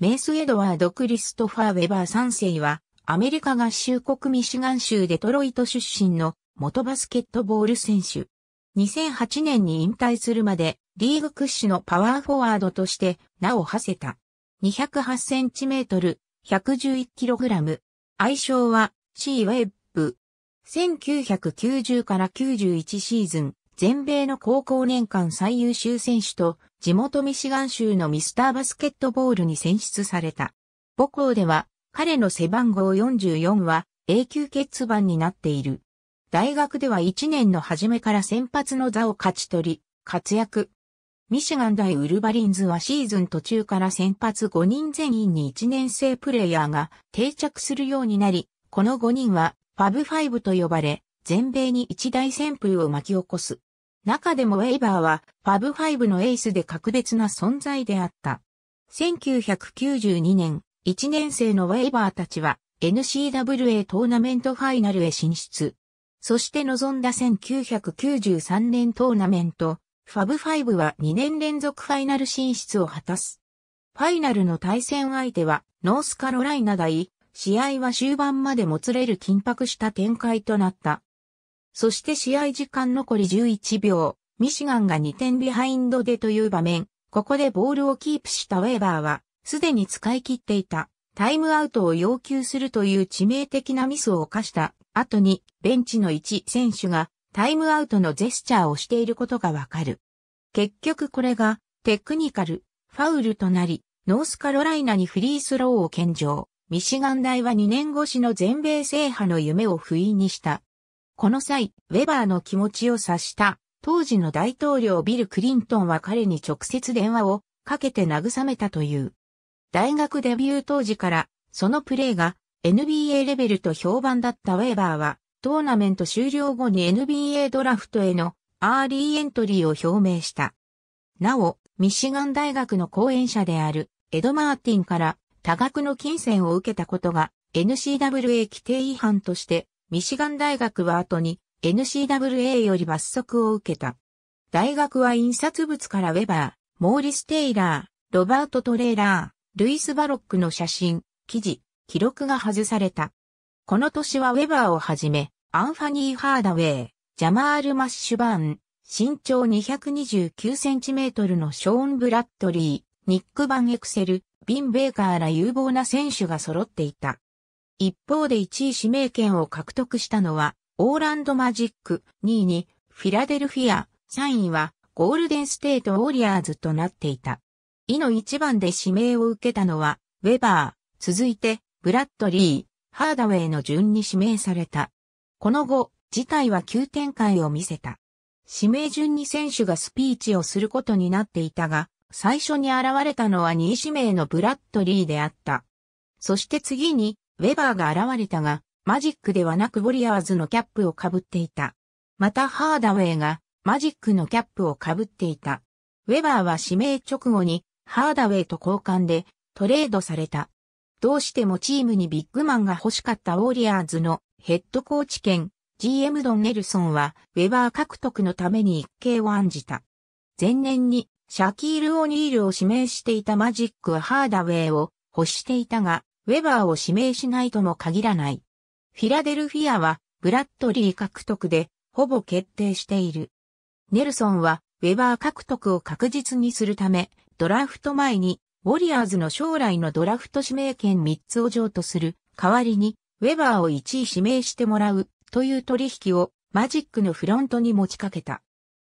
メース・エドワード・クリストファー・ウェバー3世は、アメリカ合衆国ミシガン州デトロイト出身の元バスケットボール選手。2008年に引退するまで、リーグ屈指のパワーフォワードとして名を馳せた。208センチメートル、111キログラム。愛称は、シーウェッブ。1990から91シーズン、全米の高校年間最優秀選手と地元ミシガン州のミスターバスケットボールに選出された。母校では彼の背番号44は永久欠番になっている。大学では1年の初めから先発の座を勝ち取り、活躍。ミシガン大ウルバリンズはシーズン途中から先発5人全員に1年生プレイヤーが定着するようになり、この5人はファブ5と呼ばれ、全米に一大旋風を巻き起こす。中でもウェイバーはファブ5のエースで格別な存在であった。1992年、1年生のウェイバーたちは NCWA トーナメントファイナルへ進出。そして臨んだ1993年トーナメント、ファブ5は2年連続ファイナル進出を果たす。ファイナルの対戦相手はノースカロライナ大、試合は終盤までもつれる緊迫した展開となった。そして試合時間残り11秒、ミシガンが2点ビハインドでという場面、ここでボールをキープしたウェーバーは、すでに使い切っていたタイムアウトを要求するという致命的なミスを犯した後に、ベンチの1選手がタイムアウトのジェスチャーをしていることがわかる。結局これがテクニカル、ファウルとなり、ノースカロライナにフリースローを献上。ミシガン大は2年越しの全米制覇の夢を不意にした。この際、ウェバーの気持ちを察した、当時の大統領ビル・クリントンは彼に直接電話をかけて慰めたという。大学デビュー当時から、そのプレーが NBA レベルと評判だったウェバーは、トーナメント終了後に NBA ドラフトへのアーリーエントリーを表明した。なお、ミシガン大学の講演者であるエド・マーティンから多額の金銭を受けたことが n c w a 規定違反としてミシガン大学は後に n c w a より罰則を受けた。大学は印刷物からウェバー、モーリス・テイラー、ロバート・トレーラー、ルイス・バロックの写真、記事、記録が外された。この年はウェバーをはじめ、アンファニー・ハーダウェイ、ジャマール・マッシュバーン、身長229センチメートルのショーン・ブラッドリー、ニック・バン・エクセル、ビン・ベーカーら有望な選手が揃っていた。一方で1位指名権を獲得したのは、オーランドマジック、2位にフィラデルフィア、3位はゴールデンステートウォリアーズとなっていた。以の1番で指名を受けたのは、ウェバー、続いて、ブラッドリー、ハーダウェイの順に指名された。この後、事態は急展開を見せた。指名順に選手がスピーチをすることになっていたが、最初に現れたのは2位指名のブラッドリーであった。そして次にウェバーが現れたが、マジックではなくウォリアーズのキャップを被っていた。またハーダウェイがマジックのキャップを被っていた。ウェバーは指名直後にハーダウェイと交換でトレードされた。どうしてもチームにビッグマンが欲しかったウォリアーズのヘッドコーチ兼 GM ドン・ネルソンはウェバー獲得のために一計を案じた。前年にシャキール・オニールを指名していたマジックはハーダウェイを欲していたが、ウェバーを指名しないとも限らない。フィラデルフィアは、ブラッドリー獲得で、ほぼ決定している。ネルソンは、ウェバー獲得を確実にするため、ドラフト前に、ウォリアーズの将来のドラフト指名権3つを譲渡する代わりに、ウェバーを1位指名してもらうという取引をマジックのフロントに持ちかけた。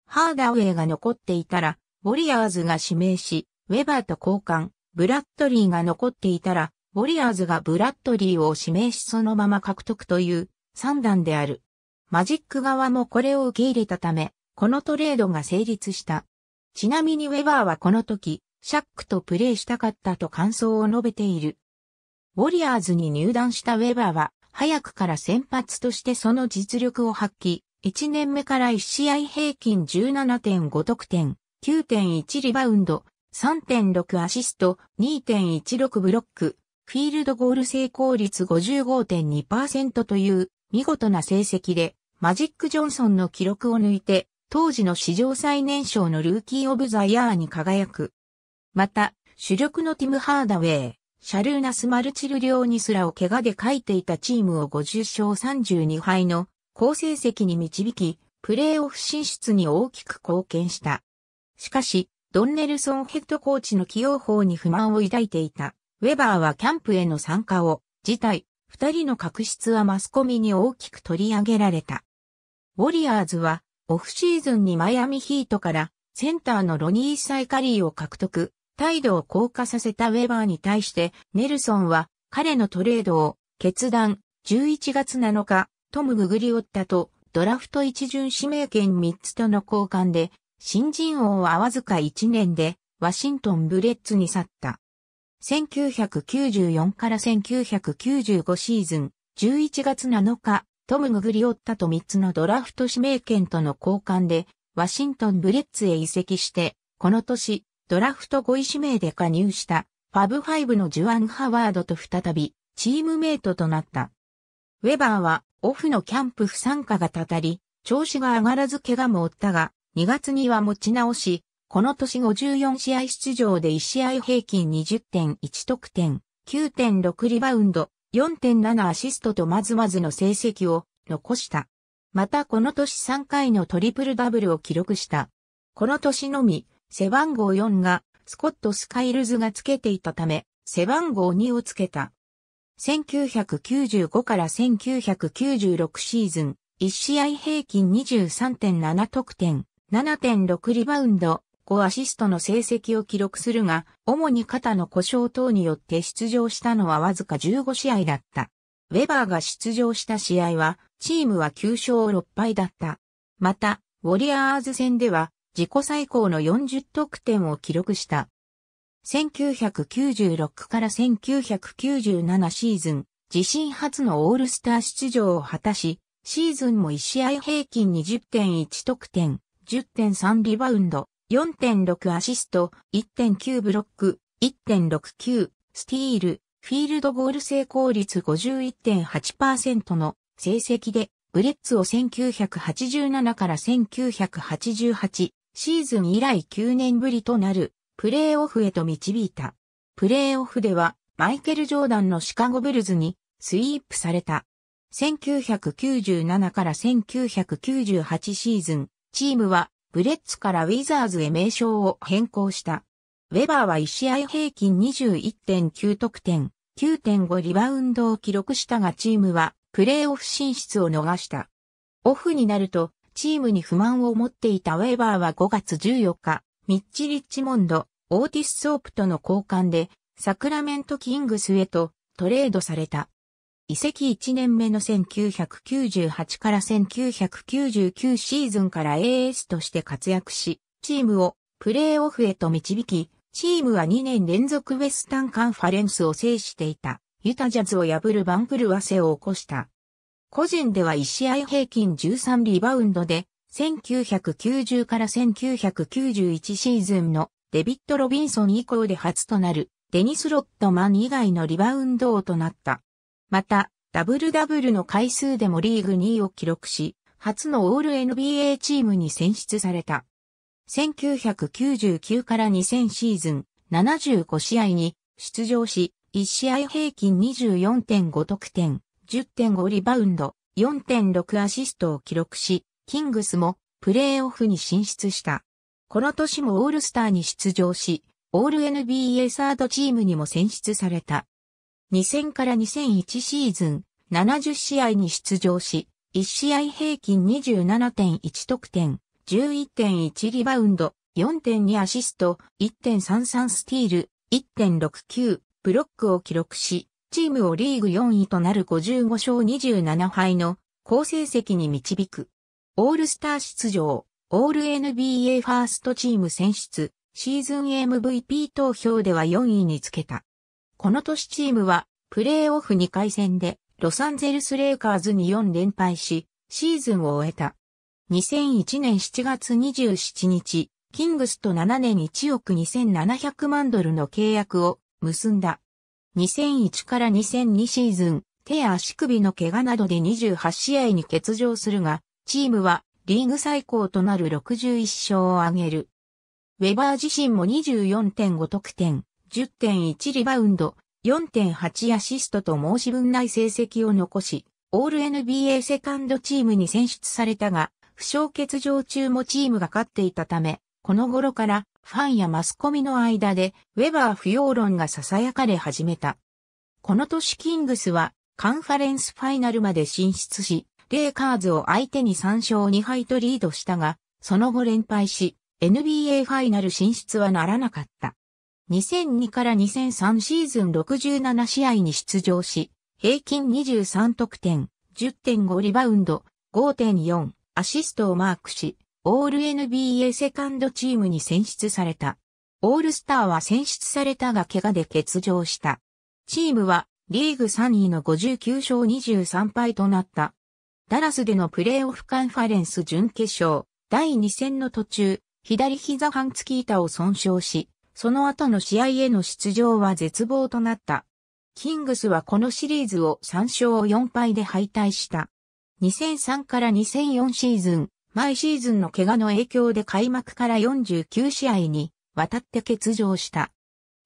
ハーダウェイが残っていたら、ウォリアーズが指名し、ウェバーと交換、ブラッドリーが残っていたら、ウォリアーズがブラッドリーを指名しそのまま獲得という三段である。マジック側もこれを受け入れたため、このトレードが成立した。ちなみにウェバーはこの時、シャックとプレーしたかったと感想を述べている。ウォリアーズに入団したウェバーは、早くから先発としてその実力を発揮、1年目から1試合平均17.5得点、9.1リバウンド、3.6アシスト、2.16ブロック、フィールドゴール成功率55.2%という見事な成績で、マジック・ジョンソンの記録を抜いて、当時の史上最年少のルーキー・オブ・ザ・ヤーに輝く。また、主力のティム・ハーダウェイ、シャルーナス・マルチル・リョーニスらを怪我で書いていたチームを50勝32敗の好成績に導き、プレーオフ進出に大きく貢献した。しかし、ドンネルソンヘッドコーチの起用法に不満を抱いていた。ウェバーはキャンプへの参加を辞退、二人の確執はマスコミに大きく取り上げられた。ウォリアーズはオフシーズンにマイアミヒートからセンターのロニー・サイカリーを獲得、態度を硬化させたウェバーに対してネルソンは彼のトレードを決断11月7日トム・ググリオッタとドラフト一巡指名権3つとの交換で新人王はわずか1年でワシントン・ブレッツに去った。1994から1995シーズン、11月7日、トム・ググリオッタと3つのドラフト指名権との交換で、ワシントン・ブレッツへ移籍して、この年、ドラフト5位指名で加入した、ファブ5のジュアン・ハワードと再び、チームメイトとなった。ウェバーは、オフのキャンプ不参加がたたり、調子が上がらず怪我も負ったが、2月には持ち直し、この年54試合出場で1試合平均20.1得点、9.6リバウンド、4.7アシストとまずまずの成績を残した。またこの年3回のトリプルダブルを記録した。この年のみ、背番号4がスコット・スカイルズがつけていたため、背番号2をつけた。1995から1996シーズン、1試合平均23.7得点、7.6リバウンド、5アシストの成績を記録するが、主に肩の故障等によって出場したのはわずか15試合だった。ウェバーが出場した試合は、チームは9勝6敗だった。また、ウォリアーズ戦では、自己最高の40得点を記録した。1996から1997シーズン、自身初のオールスター出場を果たし、シーズンも1試合平均20.1得点、10.3リバウンド、4.6アシスト、1.9ブロック、1.69、スティール、フィールドゴール成功率51.8%の成績で、ブレッツを1987から1988シーズン以来9年ぶりとなるプレーオフへと導いた。プレーオフではマイケル・ジョーダンのシカゴブルズにスイープされた。1997から1998シーズン、チームはブレッツからウィザーズへ名称を変更した。ウェバーは1試合平均21.9得点、9.5リバウンドを記録したがチームはプレーオフ進出を逃した。オフになるとチームに不満を持っていたウェバーは5月14日、ミッチ・リッチモンド、オーティス・ソープとの交換でサクラメント・キングスへとトレードされた。移籍1年目の1998から1999シーズンから AS として活躍し、チームをプレーオフへと導き、チームは2年連続ウェスタンカンファレンスを制していた、ユタジャズを破る番狂わせを起こした。個人では1試合平均13リバウンドで、1990から1991シーズンのデビッド・ロビンソン以降で初となるデニス・ロットマン以外のリバウンド王となった。また、ダブルダブルの回数でもリーグ2位を記録し、初のオール NBA チームに選出された。1999から2000シーズン75試合に出場し、1試合平均24.5得点、10.5リバウンド、4.6アシストを記録し、キングスもプレーオフに進出した。この年もオールスターに出場し、オール NBA サードチームにも選出された。2000から2001シーズン70試合に出場し、1試合平均27.1得点、11.1リバウンド、4.2アシスト、1.33スティール、1.69ブロックを記録し、チームをリーグ4位となる55勝27敗の好成績に導く。オールスター出場、オール NBA ファーストチーム選出、シーズン MVP 投票では4位につけた。この年チームは、プレーオフ2回戦で、ロサンゼルスレイカーズに4連敗し、シーズンを終えた。2001年7月27日、キングスと7年1億2700万ドルの契約を結んだ。2001から2002シーズン、手足首の怪我などで28試合に欠場するが、チームはリーグ最高となる61勝を挙げる。ウェバー自身も24.5得点、10.1リバウンド、4.8アシストと申し分ない成績を残し、オール NBA セカンドチームに選出されたが、負傷欠場中もチームが勝っていたため、この頃からファンやマスコミの間でウェバー不要論が囁かれ始めた。この年キングスはカンファレンスファイナルまで進出し、レイカーズを相手に3勝2敗とリードしたが、その後連敗し、NBA ファイナル進出はならなかった。2002から2003シーズン67試合に出場し、平均23得点、10.5リバウンド、5.4アシストをマークし、オール NBA セカンドチームに選出された。オールスターは選出されたが怪我で欠場した。チームはリーグ3位の59勝23敗となった。ダラスでのプレーオフカンファレンス準決勝、第2戦の途中、左膝半月板を損傷し、その後の試合への出場は絶望となった。キングスはこのシリーズを3勝4敗で敗退した。2003から2004シーズン、毎シーズンの怪我の影響で開幕から49試合に渡って欠場した。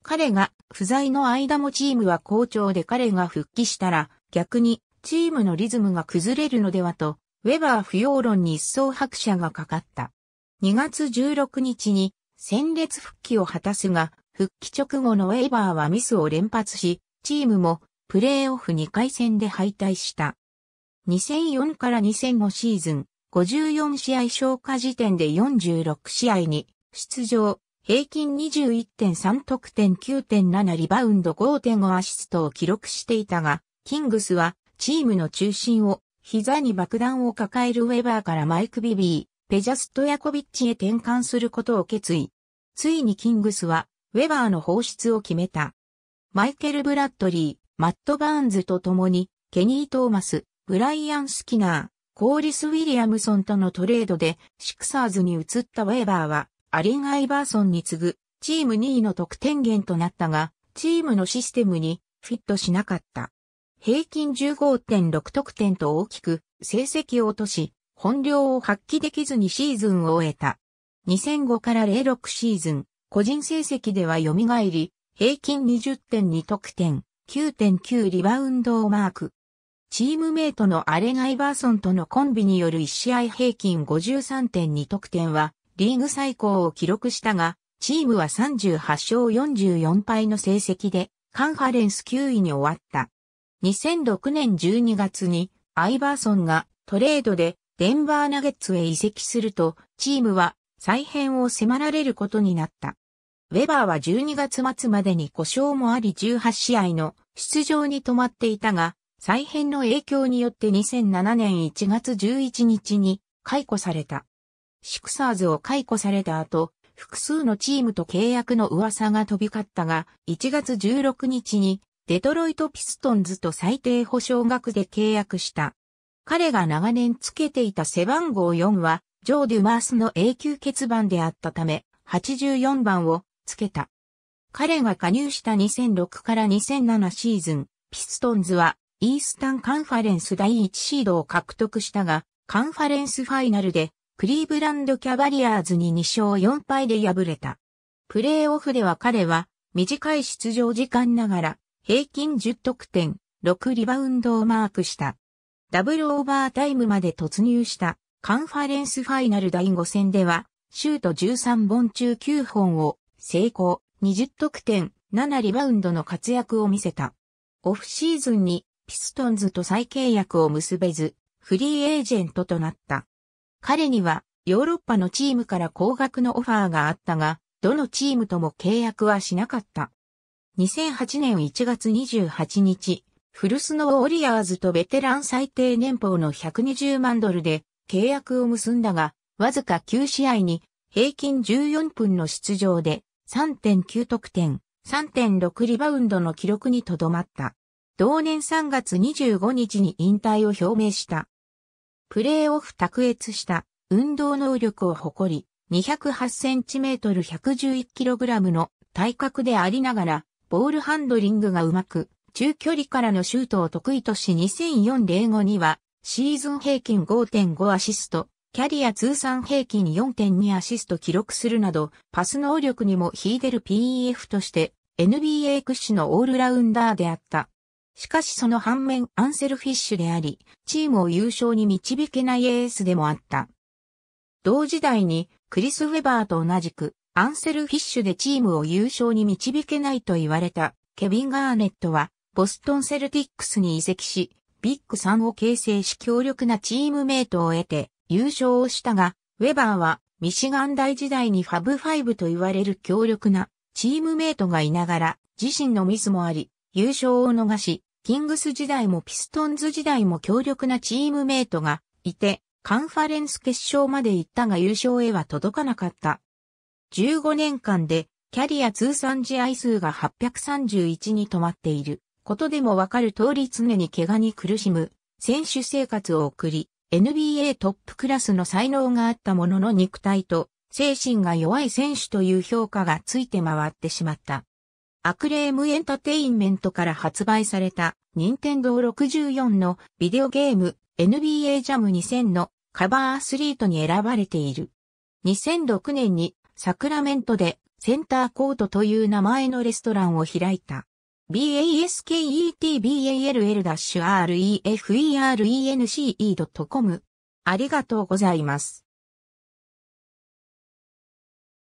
彼が不在の間もチームは好調で彼が復帰したら逆にチームのリズムが崩れるのではと、ウェバー不要論に一層拍車がかかった。2月16日に戦列復帰を果たすが、復帰直後のウェイバーはミスを連発し、チームもプレーオフ2回戦で敗退した。2004から2005シーズン、54試合消化時点で46試合に出場、平均21.3得点9.7リバウンド5.5アシストを記録していたが、キングスはチームの中心を膝に爆弾を抱えるウェバーからマイク・ビビー、ペジャストヤコビッチへ転換することを決意。ついにキングスは、ウェバーの放出を決めた。マイケル・ブラッドリー、マット・バーンズと共に、ケニー・トーマス、ブライアン・スキナー、コーリス・ウィリアムソンとのトレードで、シクサーズに移ったウェーバーは、アリン・アイバーソンに次ぐ、チーム2位の得点源となったが、チームのシステムにフィットしなかった。平均15.6得点と大きく成績を落とし、本領を発揮できずにシーズンを終えた。2005から06シーズン、個人成績では蘇り、平均20.2得点、9.9リバウンドをマーク。チームメイトのアレガイバーソンとのコンビによる1試合平均53.2得点は、リーグ最高を記録したが、チームは38勝44敗の成績で、カンファレンス9位に終わった。2006年12月に、アイバーソンがトレードでデンバーナゲッツへ移籍すると、チームは再編を迫られることになった。ウェバーは12月末までに故障もあり18試合の出場に止まっていたが、再編の影響によって2007年1月11日に解雇された。シクサーズを解雇された後、複数のチームと契約の噂が飛び交ったが、1月16日にデトロイト・ピストンズと最低保証額で契約した。彼が長年つけていた背番号4は、ジョー・デュマースの永久欠番であったため、84番をつけた。彼が加入した2006から2007シーズン、ピストンズはイースタンカンファレンス第1シードを獲得したが、カンファレンスファイナルでクリーブランドキャバリアーズに2勝4敗で敗れた。プレーオフでは彼は短い出場時間ながら平均10得点、6リバウンドをマークした。ダブルオーバータイムまで突入したカンファレンスファイナル第5戦では、シュート13本中9本を成功、20得点、7リバウンドの活躍を見せた。オフシーズンにピストンズと再契約を結べず、フリーエージェントとなった。彼にはヨーロッパのチームから高額のオファーがあったが、どのチームとも契約はしなかった。2008年1月28日、フルスノーオリアーズとベテラン最低年俸の120万ドルで契約を結んだが、わずか9試合に平均14分の出場で3.9得点、3.6リバウンドの記録にとどまった。同年3月25日に引退を表明した。プレーオフ卓越した運動能力を誇り、208センチメートル111キログラムの体格でありながら、ボールハンドリングがうまく、中距離からのシュートを得意とし2004-05には、シーズン平均5.5アシスト、キャリア通算平均4.2アシスト記録するなど、パス能力にも秀でる PEF として、NBA 屈指のオールラウンダーであった。しかしその反面アンセルフィッシュであり、チームを優勝に導けないエースでもあった。同時代にクリス・ウェバーと同じくアンセルフィッシュでチームを優勝に導けないと言われたケビン・ガーネットはボストンセルティックスに移籍し、ビッグ3を形成し強力なチームメイトを得て優勝をしたが、ウェバーはミシガン大時代にファブ5と言われる強力なチームメイトがいながら自身のミスもあり、優勝を逃し、キングス時代もピストンズ時代も強力なチームメイトがいて、カンファレンス決勝まで行ったが優勝へは届かなかった。15年間でキャリア通算試合数が831に止まっている。ことでもわかる通り常に怪我に苦しむ選手生活を送り、NBA トップクラスの才能があったものの肉体と精神が弱い選手という評価がついて回ってしまった。アクレームエンタテインメントから発売された任天堂64のビデオゲーム NBA ジャム2000のカバーアスリートに選ばれている。2006年にサクラメントでセンターコートという名前のレストランを開いた。basketball-reference.com。ありがとうございます。